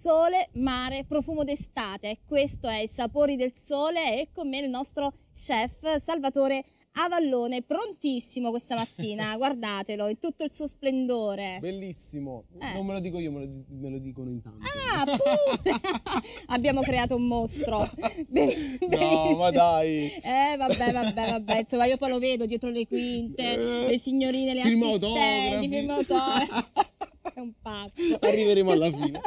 Sole, mare, profumo d'estate. Questo è i sapori del sole e con me il nostro chef Salvatore Avallone, prontissimo questa mattina. Guardatelo in tutto il suo splendore. Bellissimo. Eh. Non me lo dico io, me lo, me lo dicono in tanti. Ah, pure! Abbiamo creato un mostro. Ben, no, ma dai. Eh, vabbè, vabbè, vabbè. Insomma, io poi lo vedo dietro le quinte, eh. le signorine, le film assistenti, film autografi. È un pazzo. Arriveremo alla fine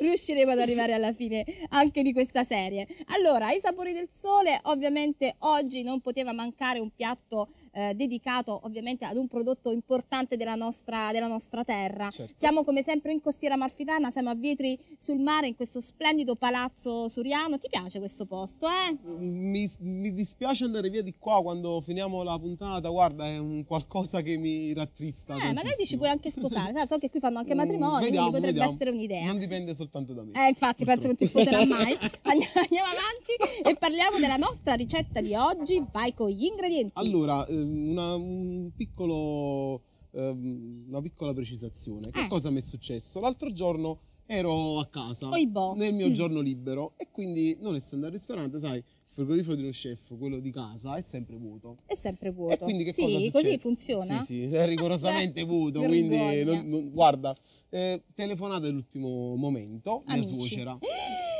riusciremo ad arrivare alla fine anche di questa serie. Allora, i sapori del sole, ovviamente oggi non poteva mancare un piatto eh, dedicato ovviamente ad un prodotto importante della nostra, della nostra terra. Certo. Siamo come sempre in costiera marfitana, siamo a Vietri sul mare, in questo splendido palazzo suriano. Ti piace questo posto, eh? Mm, mi, mi dispiace andare via di qua quando finiamo la puntata, guarda, è un qualcosa che mi rattrista. Eh, magari ci puoi anche sposare, so che qui fanno anche matrimonio, mm, vediamo, quindi potrebbe vediamo. essere un'idea. Non dipende soltanto soltanto da me. Eh, infatti, penso che non ti sposerà mai. Andiamo avanti e parliamo della nostra ricetta di oggi. Vai con gli ingredienti. Allora, ehm, una, un piccolo, ehm, una piccola precisazione. Che eh. cosa mi è successo? L'altro giorno ero a casa Oibò. nel mio mm. giorno libero e quindi non essendo al ristorante, sai, il frigorifero di uno chef, quello di casa, è sempre vuoto. È sempre vuoto. E quindi che sì, cosa succede? così funziona? Sì, sì, è rigorosamente vuoto, quindi non, non, guarda, eh, telefonata all'ultimo momento, Amici. mia suocera.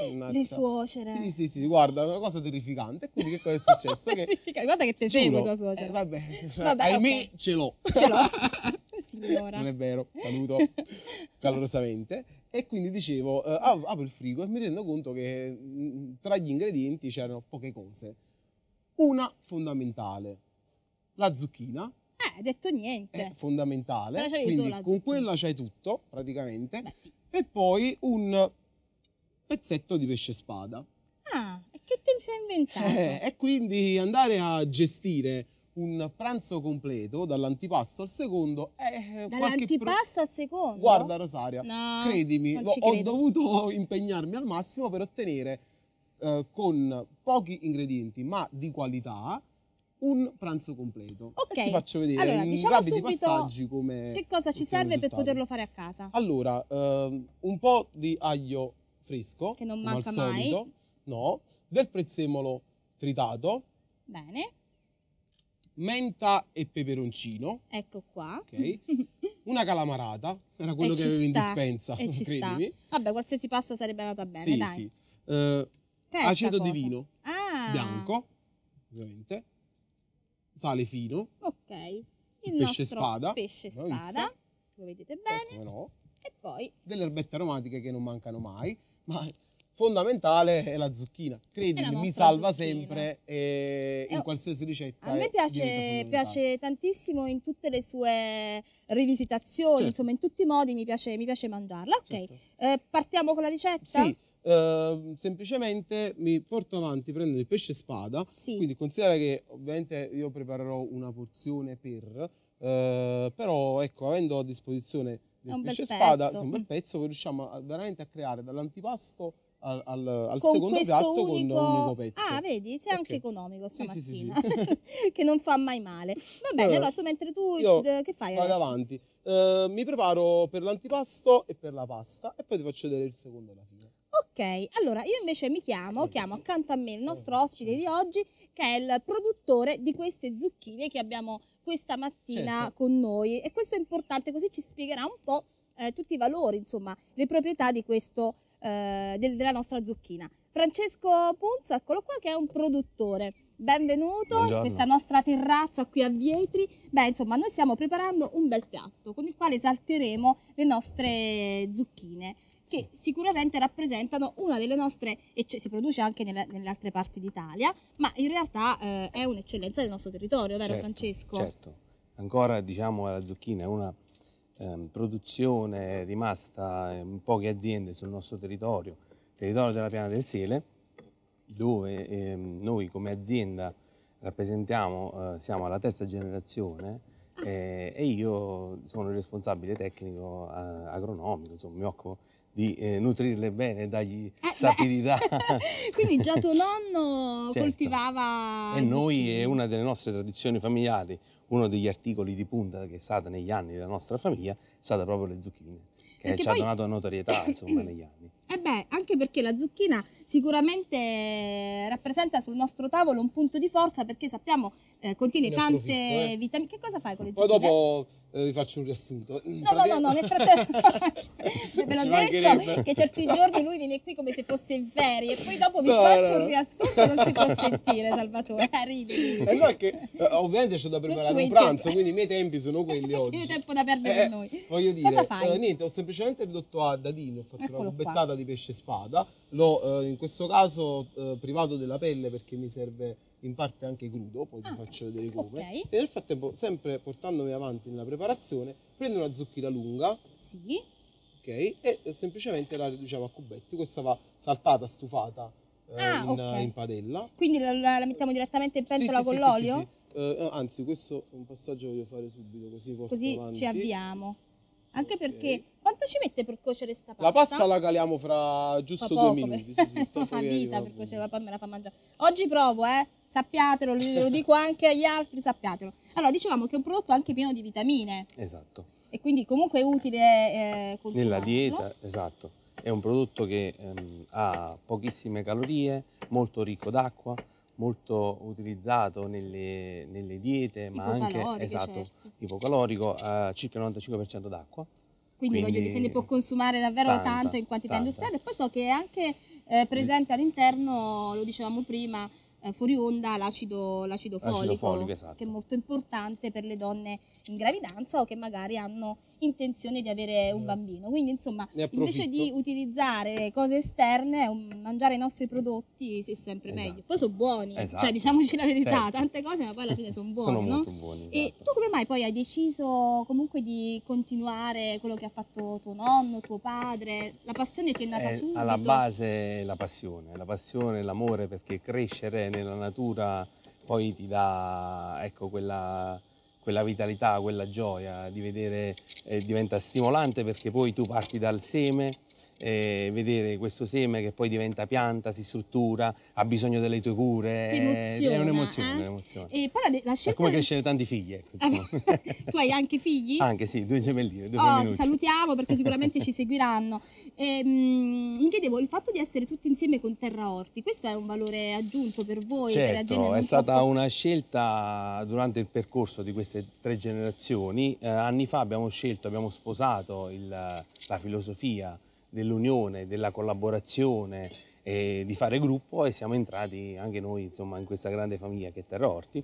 Mannaggia. Le suocere. Sì, sì, sì, guarda, è una cosa terrificante. Quindi che cosa è successo? che, guarda che te segue tua suocera. Eh, vabbè, vabbè ahimè okay. ce l'ho. Ce l'ho. Signora. Non è vero, saluto calorosamente. E quindi dicevo, eh, apro il frigo e mi rendo conto che mm, tra gli ingredienti c'erano poche cose. Una fondamentale, la zucchina. Eh, hai detto niente. È fondamentale. Quindi con quella c'hai tutto, praticamente. Beh, sì. E poi un pezzetto di pesce spada. Ah, e che te ne sei inventato? Eh, e quindi andare a gestire un pranzo completo dall'antipasto al secondo è eh, dall'antipasto pro... al secondo guarda Rosaria no, credimi ho dovuto impegnarmi al massimo per ottenere eh, con pochi ingredienti ma di qualità un pranzo completo ok e ti faccio vedere allora, in diciamo rapidi passaggi come che cosa ci serve risultato. per poterlo fare a casa allora eh, un po' di aglio fresco che non manca mai no del prezzemolo tritato bene menta e peperoncino. Ecco qua. Ok. Una calamarata, era quello che avevo in dispensa, e ci credimi. Sta. Vabbè, qualsiasi pasta sarebbe andata bene, sì, dai. Sì, Uh, aceto cosa? di vino ah. bianco, ovviamente. Sale fino. Ok. Il pesce spada. Pesce spada. Lo vedete bene. Ecco, no. E poi? Delle erbette aromatiche che non mancano mai, ma fondamentale è la zucchina. Credi, mi salva zucchina. sempre e in eh, qualsiasi ricetta. A me piace, piace, tantissimo in tutte le sue rivisitazioni, certo. insomma in tutti i modi mi piace, mi piace mangiarla. Ok, certo. eh, partiamo con la ricetta? Sì. Ehm, semplicemente mi porto avanti prendo il pesce spada sì. quindi considera che ovviamente io preparerò una porzione per eh, però ecco avendo a disposizione il pesce spada un bel mm. pezzo poi riusciamo a, veramente a creare dall'antipasto al, al, secondo piatto unico... con l'unico ah, pezzo. Ah, vedi, sei okay. anche economico stamattina, sì, sì, sì, che non fa mai male. Va bene, allora, allora tu mentre tu che fai vado adesso? avanti. Uh, mi preparo per l'antipasto e per la pasta e poi ti faccio vedere il secondo alla fine. Ok, allora io invece mi chiamo, chiamo accanto a me il nostro oh, ospite di oggi che è il produttore di queste zucchine che abbiamo questa mattina certo. con noi e questo è importante così ci spiegherà un po' eh, tutti i valori, insomma, le proprietà di questo eh, della nostra zucchina. Francesco Punzo, eccolo qua, che è un produttore. Benvenuto Buongiorno. questa nostra terrazza qui a Vietri. Beh, insomma, noi stiamo preparando un bel piatto con il quale esalteremo le nostre zucchine che sicuramente rappresentano una delle nostre, si produce anche nelle, nelle altre parti d'Italia, ma in realtà eh, è un'eccellenza del nostro territorio, vero certo, Francesco? Certo, ancora diciamo la zucchina è una eh, produzione rimasta in poche aziende sul nostro territorio, territorio della Piana del Sele, dove eh, noi come azienda rappresentiamo, eh, siamo alla terza generazione eh, e io sono il responsabile tecnico eh, agronomico, insomma, mi occupo di eh, nutrirle bene, dargli eh, sapidità. Quindi già tuo nonno certo. coltivava... E noi è una delle nostre tradizioni familiari, uno degli articoli di punta che è stata negli anni della nostra famiglia, è stata proprio le zucchine, che Perché ci poi... ha donato notorietà insomma, negli anni. E eh beh, anche perché la zucchina sicuramente rappresenta sul nostro tavolo un punto di forza perché sappiamo eh, contiene tante eh. vitamine. Che cosa fai con le zucchine? Poi dopo eh, vi faccio un riassunto. No, no, no, no, nel frattempo ve l'ho detto che certi giorni lui viene qui come se fosse in ferie e poi dopo vi no, faccio no, un riassunto, non si può sentire Salvatore, eh, ridi. E eh, no, è che ovviamente c'è da preparare un pranzo, tempo. quindi i miei tempi sono quelli oggi. Io tempo da perdere eh, noi. Voglio dire, cosa fai? niente, ho semplicemente ridotto a dadini, ho fatto Eccolo una cubettata di di pesce spada, l'ho eh, in questo caso eh, privato della pelle perché mi serve in parte anche crudo, poi ah, vi faccio vedere come. Okay. E nel frattempo, sempre portandomi avanti nella preparazione, prendo una zucchina lunga. Sì. Ok, e eh, semplicemente la riduciamo a cubetti. Questa va saltata, stufata eh, ah, in, okay. in, padella. Quindi la, la, mettiamo direttamente in pentola sì, con sì, l'olio? Sì, uh, anzi, questo è un passaggio che voglio fare subito, così porto Così avanti. ci avviamo. Anche okay. perché quanto ci mette per cuocere sta pasta? La pasta la caliamo fra giusto fa due minuti. Per... Sì, sì, vita per cuocere, la pasta, me la fa mangiare. Oggi provo, eh? Sappiatelo, lo dico anche agli altri, sappiatelo. Allora, dicevamo che è un prodotto anche pieno di vitamine. Esatto. E quindi comunque è utile eh, Nella dieta, esatto. È un prodotto che ehm, ha pochissime calorie, molto ricco d'acqua, molto utilizzato nelle, nelle diete, ma anche esatto, certo. ipocalorico, a eh, circa il 95% d'acqua. Quindi, quindi, voglio dire, se ne può consumare davvero tanta, tanto in quantità tanta. industriale. E poi so che è anche eh, presente all'interno, lo dicevamo prima, eh, fuori onda l'acido, folico, folico esatto. che è molto importante per le donne in gravidanza o che magari hanno intenzione di avere un bambino. Quindi insomma, invece di utilizzare cose esterne, mangiare i nostri prodotti sì, è sempre esatto. meglio. Poi sono buoni, cioè, esatto. cioè diciamoci la verità, certo. tante cose ma poi alla fine son buone, sono no? Buoni, esatto. E tu come mai poi hai deciso comunque di continuare quello che ha fatto tuo nonno, tuo padre? La passione ti è nata è, eh, subito? Alla base la passione, la passione, l'amore perché crescere nella natura poi ti dà ecco quella quella vitalità, quella gioia di vedere eh, diventa stimolante perché poi tu parti dal seme eh, vedere questo seme che poi diventa pianta, si struttura, ha bisogno delle tue cure. Eh, emoziona, è un'emozione. Eh? un'emozione. E poi la, scelta... È come crescere tanti figli. Ecco, eh, tu hai anche figli? Anche sì, due gemellini. Due oh, salutiamo perché sicuramente ci seguiranno. E, ehm, mh, mi chiedevo, il fatto di essere tutti insieme con Terra Orti, questo è un valore aggiunto per voi? Certo, per è stata troppo... una scelta durante il percorso di queste tre generazioni. Eh, anni fa abbiamo scelto, abbiamo sposato il, la filosofia dell'unione, della collaborazione, eh, di fare gruppo e siamo entrati anche noi insomma, in questa grande famiglia che è Terra Orti,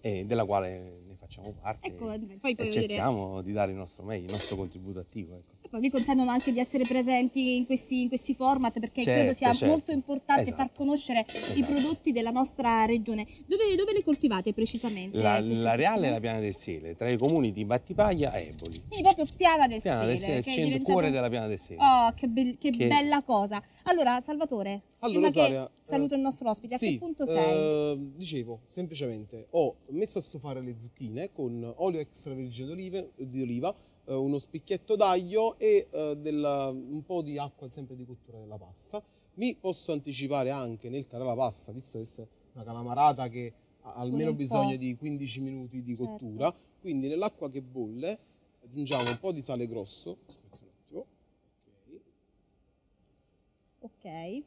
eh, della quale ne facciamo parte ecco, poi e cerchiamo dire... di dare il nostro meglio, il nostro contributo attivo. Ecco vi consentono anche di essere presenti in questi, in questi format perché certo, credo sia certo. molto importante esatto. far conoscere esatto. i prodotti della nostra regione. Dove, dove le coltivate precisamente? La, la Reale e la Piana del Sele, tra i comuni di Battipaglia e Eboli. Quindi proprio Piana del Piana Sele, del Sele che è il cuore della Piana del Sele. Oh, che, be che, che... bella cosa. Allora, Salvatore, allora, Saria, saluto eh, il nostro ospite, a sì, che punto sei? Eh, dicevo, semplicemente, ho messo a stufare le zucchine con olio extravergine d'oliva eh, uno spicchietto d'aglio e eh, della, un po' di acqua sempre di cottura della pasta. Mi posso anticipare anche nel carà la pasta, visto che è una calamarata che ha almeno bisogno di 15 minuti di certo. cottura, quindi nell'acqua che bolle aggiungiamo un po' di sale grosso. Aspetta un attimo. Ok. Ok.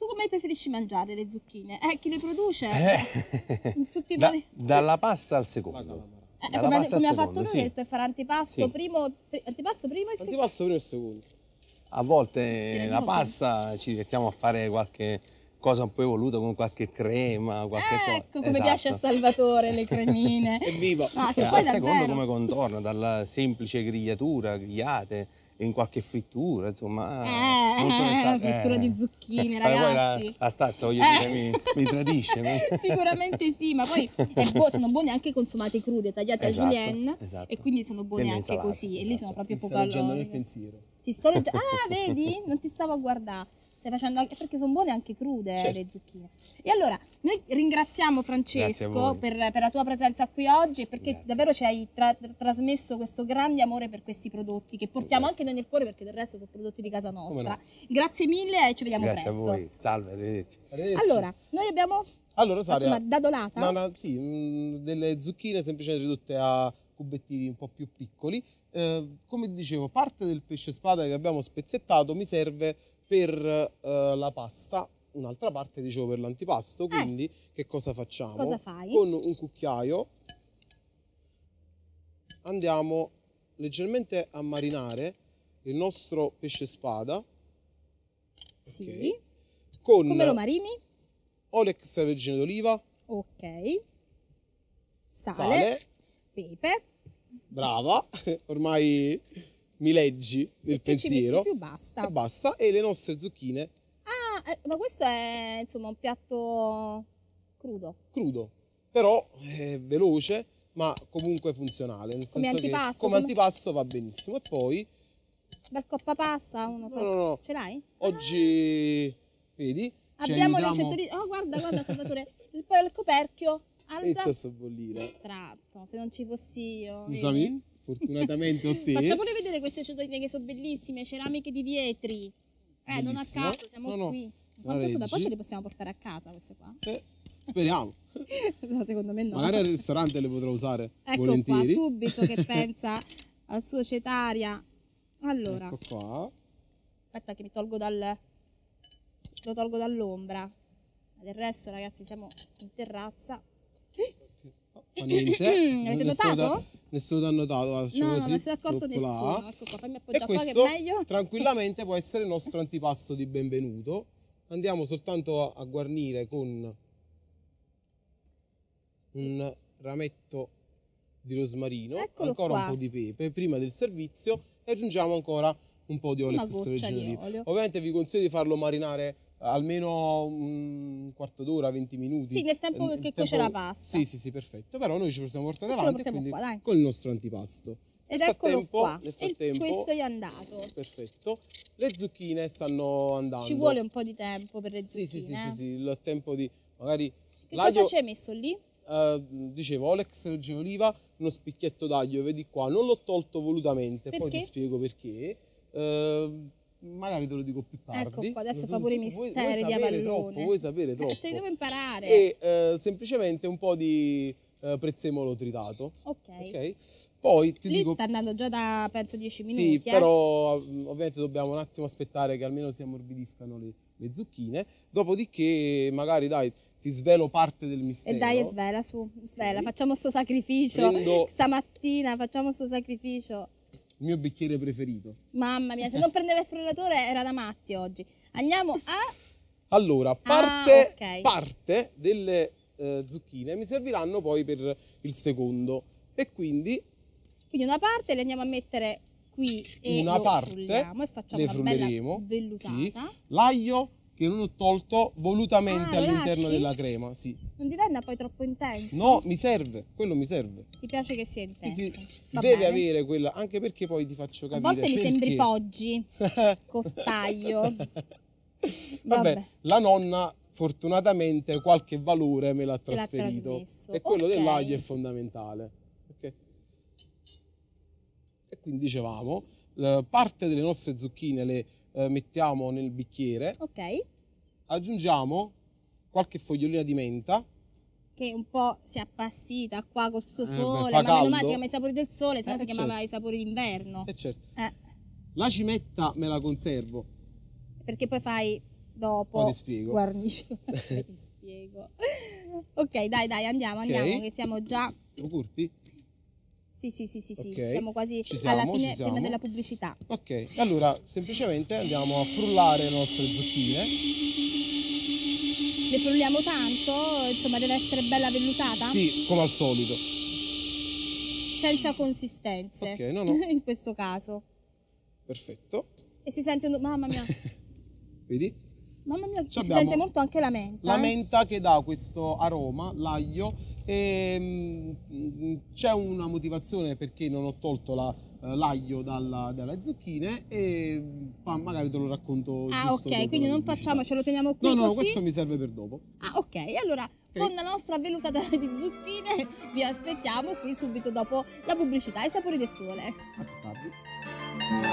Tu come preferisci mangiare le zucchine? Eh, chi le produce? Eh. Tutti da, Dalla pasta al secondo. Eh, come, ha, come ha fatto lui, sì. ha detto fare antipasto, sì. primo, pr antipasto primo e secondo. Antipasto primo e secondo. A volte la pasta ci divertiamo a fare qualche cosa un po' evoluta con qualche crema, qualche ecco, cosa. Ecco come esatto. piace a Salvatore le cremine. Evviva! No, che eh, poi al secondo come contorno, dalla semplice grigliatura, grigliate, in qualche frittura, insomma. Ah, eh, molto eh, frittura eh. di zucchine, eh, ragazzi. La, la, stazza, voglio eh. dire, mi, eh. mi tradisce. Sicuramente sì, ma poi bu sono buone anche consumate crude, tagliate esatto, a julienne esatto. e quindi sono buone anche insalata, così. Esatto. E lì sono esatto. proprio popoloni. Ti sto leggendo nel pensiero. Ti sto leggendo... Ah, vedi? Non ti stavo a guardare. Stai facendo anche perché sono buone anche crude eh, certo. le zucchine. E allora noi ringraziamo Francesco per, per, la tua presenza qui oggi e perché Grazie. davvero ci hai tra, tra, trasmesso questo grande amore per questi prodotti che portiamo Grazie. anche noi nel cuore perché del resto sono prodotti di casa nostra. No. Grazie mille e ci vediamo Grazie presto. Grazie a voi. Salve, arrivederci. arrivederci. Allora, noi abbiamo allora, Saria, una dadolata. No, sì, mh, mm, delle zucchine semplicemente ridotte a cubettini un po' più piccoli. Eh, come dicevo, parte del pesce spada che abbiamo spezzettato mi serve per eh, la pasta un'altra parte dicevo per l'antipasto eh. quindi eh. che cosa facciamo? Cosa fai? Con un cucchiaio andiamo leggermente a marinare il nostro pesce spada sì okay. con come lo marini? olio extravergine d'oliva ok sale, sale. pepe brava ormai mi leggi il pensiero. più basta. E basta. E le nostre zucchine. Ah, eh, ma questo è insomma un piatto crudo. Crudo, però eh, veloce, ma comunque funzionale. Nel come senso antipasto. Che, come, come antipasto va benissimo. E poi. Dal coppa pasta uno no, fa. No, no, Ce l'hai? Oggi. Vedi? Abbiamo le cetrici. Oh, guarda, guarda, Salvatore. il, il coperchio. Alza. Inizia a sobbollire. Estratto, se non ci fossi io. Scusami. Vedi? fortunatamente ho te. Faccia pure vedere queste ciotoline che sono bellissime, ceramiche di vetri. Eh, Bellissimo. non a caso, siamo no, no. qui. Quanto sopra? Poi ce le possiamo portare a casa queste qua. Eh, speriamo. no, secondo me no. Magari al ristorante le potrò usare ecco volentieri. Ecco qua, subito che pensa al sua cetaria. Allora. Ecco qua. Aspetta che mi tolgo dal... Lo tolgo dall'ombra. Del resto, ragazzi, siamo in terrazza. Eh? fa niente. L'avete mm, notato? Da, nessuno ti ha notato. No, così, non si è accorto nessuno. Ecco qua, fammi appoggiare qua che è meglio. tranquillamente può essere il nostro antipasto di benvenuto. Andiamo soltanto a, a guarnire con un rametto di rosmarino, Eccolo ancora qua. un po' di pepe prima del servizio e aggiungiamo ancora un po' di olio, di olio. Ovviamente vi consiglio di farlo marinare almeno un quarto d'ora, 20 minuti. Sì, nel tempo che, che tempo... cuoce la pasta. Sì, sì, sì, perfetto. Però noi ci possiamo portare avanti quindi qua, con il nostro antipasto. Ed nel eccolo frattempo, qua. Nel frattempo, questo è andato. Perfetto. Le zucchine stanno andando. Ci vuole un po' di tempo per le zucchine. Sì, sì, sì, sì, sì. il tempo di magari Che cosa ci hai messo lì? Uh, dicevo, Olex oliva, uno spicchietto d'aglio, vedi qua, non l'ho tolto volutamente, perché? poi ti spiego perché. Uh, magari te lo dico più tardi. Ecco adesso fa pure i misteri di Avallone. Troppo, vuoi sapere troppo. Cioè, devo imparare. E eh, semplicemente un po' di eh, prezzemolo tritato. Ok. okay. Poi ti Lì dico... sta andando già da, penso, 10 minuti. Sì, eh. però mm, ovviamente dobbiamo un attimo aspettare che almeno si ammorbidiscano le, le zucchine. Dopodiché magari, dai, ti svelo parte del mistero. E dai, svela su, svela. Sì. Facciamo questo sacrificio. Prendo... Stamattina facciamo questo sacrificio il mio bicchiere preferito. Mamma mia, se non prendeva il frullatore era da matti oggi. Andiamo a... Allora, ah, parte, ah, okay. parte delle eh, zucchine mi serviranno poi per il secondo. E quindi... Quindi una parte le andiamo a mettere qui e una parte frulliamo e facciamo le una bella vellutata. Sì. L'aglio che non ho tolto volutamente ah, all'interno della crema, sì. Non diventa poi troppo intenso? No, mi serve, quello mi serve. Ti piace che sia intenso? Sì, sì. Deve avere quella, anche perché poi ti faccio capire A volte mi sembri Poggi, Costaglio. Vabbè. Vabbè, la nonna fortunatamente qualche valore me l'ha trasferito. E quello okay. dell'aglio è fondamentale. Okay. E quindi dicevamo, parte delle nostre zucchine le eh, mettiamo nel bicchiere. Ok. Aggiungiamo qualche fogliolina di menta. Che un po' si è appassita qua col suo eh, sole, eh, beh, ma meno male si chiama i sapori del sole, se no eh, si certo. chiamava i sapori d'inverno. Eh certo. Eh. La cimetta me la conservo. Perché poi fai dopo. Poi ti spiego. Guarnisci. ti spiego. ok, dai, dai, andiamo, okay. che siamo già. Lo Curti? Sì, sì, sì, sì, sì. siamo quasi siamo, alla fine prima della pubblicità. Ok, allora semplicemente andiamo a frullare le nostre zucchine. Le frulliamo tanto, insomma deve essere bella vellutata? Sì, come al solito. Senza consistenze. Ok, no, no. In questo caso. Perfetto. E si sente un... Mamma mia. Vedi? Mamma mia, ci si sente molto anche la menta. La eh? menta che dà questo aroma, l'aglio, e mm, mm, c'è una motivazione perché non ho tolto eh, l'aglio dalla, dalle zucchine e mm, magari te lo racconto Ah ok, quindi non facciamo, ce lo teniamo qui No, no, così. questo mi serve per dopo Ah ok, allora okay. con la nostra vellutata di zucchine vi aspettiamo qui subito dopo la pubblicità e i sapori del sole A più tardi